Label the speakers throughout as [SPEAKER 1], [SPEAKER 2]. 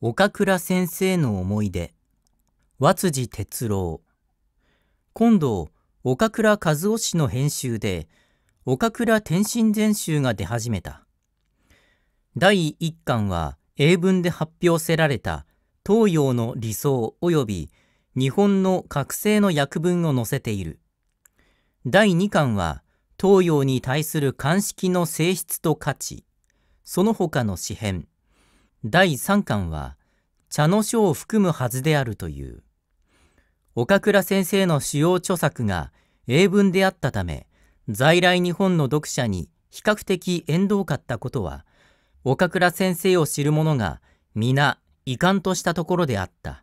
[SPEAKER 1] 岡倉先生の思い出和辻哲郎今度岡倉和夫氏の編集で岡倉天心全集が出始めた第1巻は英文で発表せられた東洋の理想及び日本の覚醒の訳文を載せている第2巻は東洋に対する鑑識の性質と価値その他の詩編第3巻は茶の書を含むはずであるという岡倉先生の主要著作が英文であったため在来日本の読者に比較的縁遠かったことは岡倉先生を知る者が皆遺憾としたところであった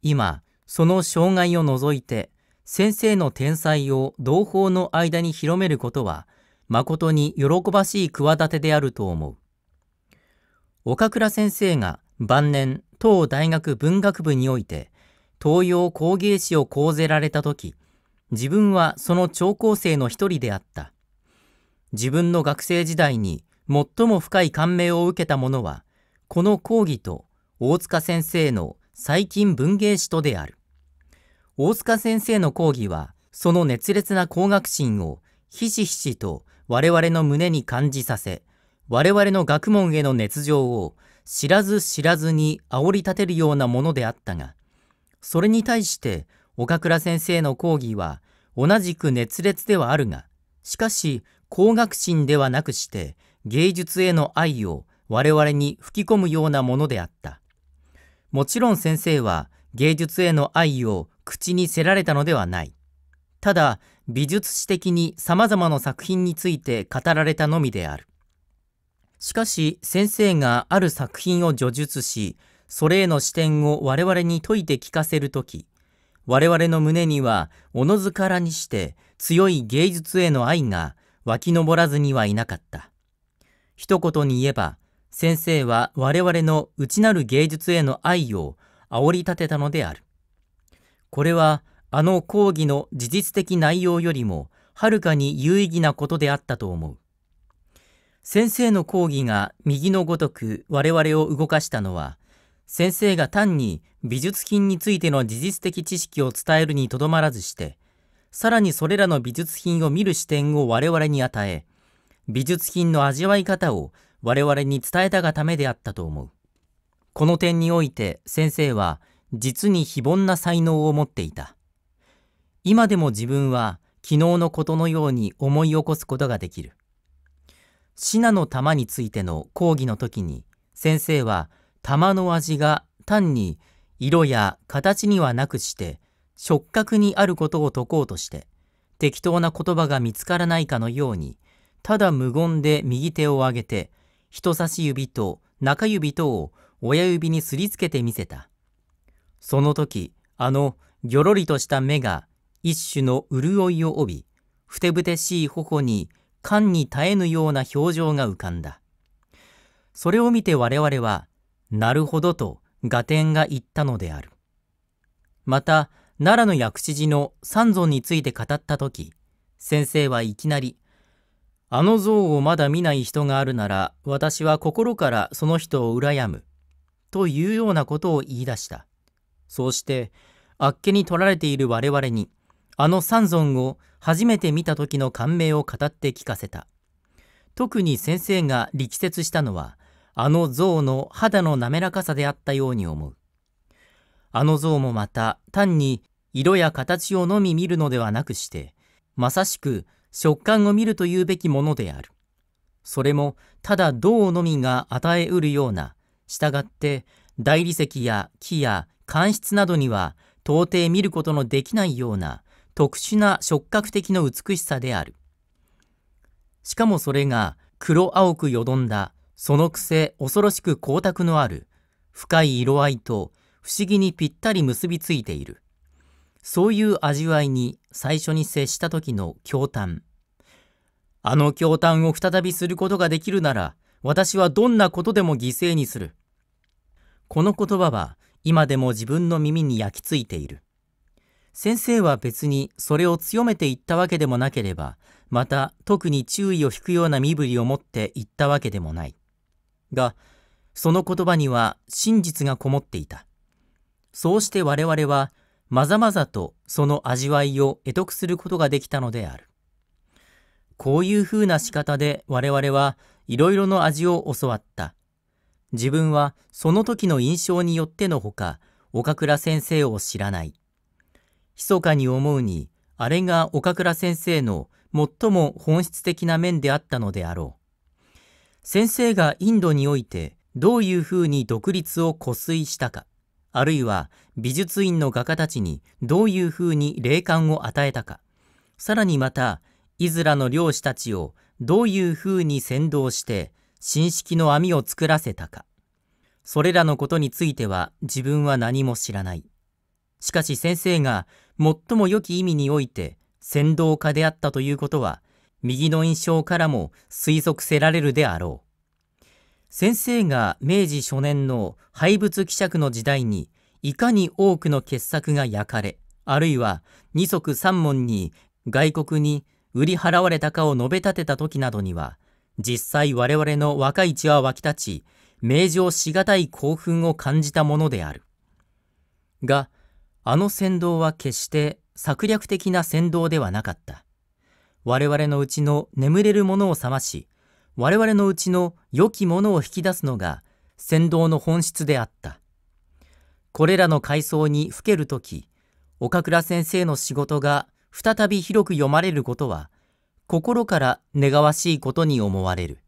[SPEAKER 1] 今その障害を除いて先生の天才を同胞の間に広めることは誠に喜ばしい企てであると思う岡倉先生が晩年当大学文学部において東洋工芸士を講ぜられた時自分はその聴講生の一人であった自分の学生時代に最も深い感銘を受けたものはこの講義と大塚先生の最近文芸史とである大塚先生の講義はその熱烈な工学心をひしひしと我々の胸に感じさせ我々の学問への熱情を知らず知らずに煽り立てるようなものであったが、それに対して岡倉先生の講義は同じく熱烈ではあるが、しかし工学心ではなくして芸術への愛を我々に吹き込むようなものであった。もちろん先生は芸術への愛を口にせられたのではない。ただ、美術史的に様々な作品について語られたのみである。しかし先生がある作品を叙述し、それへの視点を我々に説いて聞かせるとき、我々の胸にはおのずからにして強い芸術への愛が湧き上らずにはいなかった。一言に言えば、先生は我々の内なる芸術への愛を煽り立てたのである。これはあの講義の事実的内容よりもはるかに有意義なことであったと思う。先生の講義が右のごとく我々を動かしたのは、先生が単に美術品についての事実的知識を伝えるにとどまらずして、さらにそれらの美術品を見る視点を我々に与え、美術品の味わい方を我々に伝えたがためであったと思う。この点において先生は実に非凡な才能を持っていた。今でも自分は昨日のことのように思い起こすことができる。シナの玉についての講義の時に先生は玉の味が単に色や形にはなくして触覚にあることを解こうとして適当な言葉が見つからないかのようにただ無言で右手を上げて人差し指と中指とを親指にすりつけてみせたその時あのぎょろりとした目が一種の潤いを帯びふてぶてしい頬に感に耐えぬような表情が浮かんだ。それを見て我々は、なるほどと合点が言ったのである。また、奈良の薬師寺の三尊について語った時、先生はいきなり、あの像をまだ見ない人があるなら、私は心からその人を羨む、というようなことを言い出した。そうして、あっけに取られている我々に、あの三尊を初めて見た時の感銘を語って聞かせた。特に先生が力説したのは、あの像の肌の滑らかさであったように思う。あの像もまた単に色や形をのみ見るのではなくして、まさしく食感を見るというべきものである。それもただ銅のみが与えうるような、従って大理石や木や間質などには到底見ることのできないような特殊な触覚的の美しさである。しかもそれが黒青くよどんだ、そのくせ恐ろしく光沢のある、深い色合いと不思議にぴったり結びついている。そういう味わいに最初に接した時の驚嘆。あの驚嘆を再びすることができるなら、私はどんなことでも犠牲にする。この言葉は今でも自分の耳に焼き付いている。先生は別にそれを強めていったわけでもなければ、また特に注意を引くような身振りを持って言ったわけでもない。が、その言葉には真実がこもっていた。そうして我々は、まざまざとその味わいを得得することができたのである。こういうふうな仕方で我々はいろいろの味を教わった。自分はその時の印象によってのほか、岡倉先生を知らない。密かに思うに、あれが岡倉先生の最も本質的な面であったのであろう。先生がインドにおいてどういうふうに独立を固遂したか、あるいは美術院の画家たちにどういうふうに霊感を与えたか、さらにまた、イズラの漁師たちをどういうふうに先導して新式の網を作らせたか、それらのことについては自分は何も知らない。しかし先生が最も良き意味において扇動家であったということは、右の印象からも推測せられるであろう。先生が明治初年の廃仏希釈の時代に、いかに多くの傑作が焼かれ、あるいは二足三門に外国に売り払われたかを述べ立てた時などには、実際我々の若い血は湧き立ち、明示をしがたい興奮を感じたものである。が、あの先導は決して策略的な先導ではなかった。我々のうちの眠れるものを覚まし、我々のうちの良きものを引き出すのが先導の本質であった。これらの階層にふけるとき、岡倉先生の仕事が再び広く読まれることは、心から願わしいことに思われる。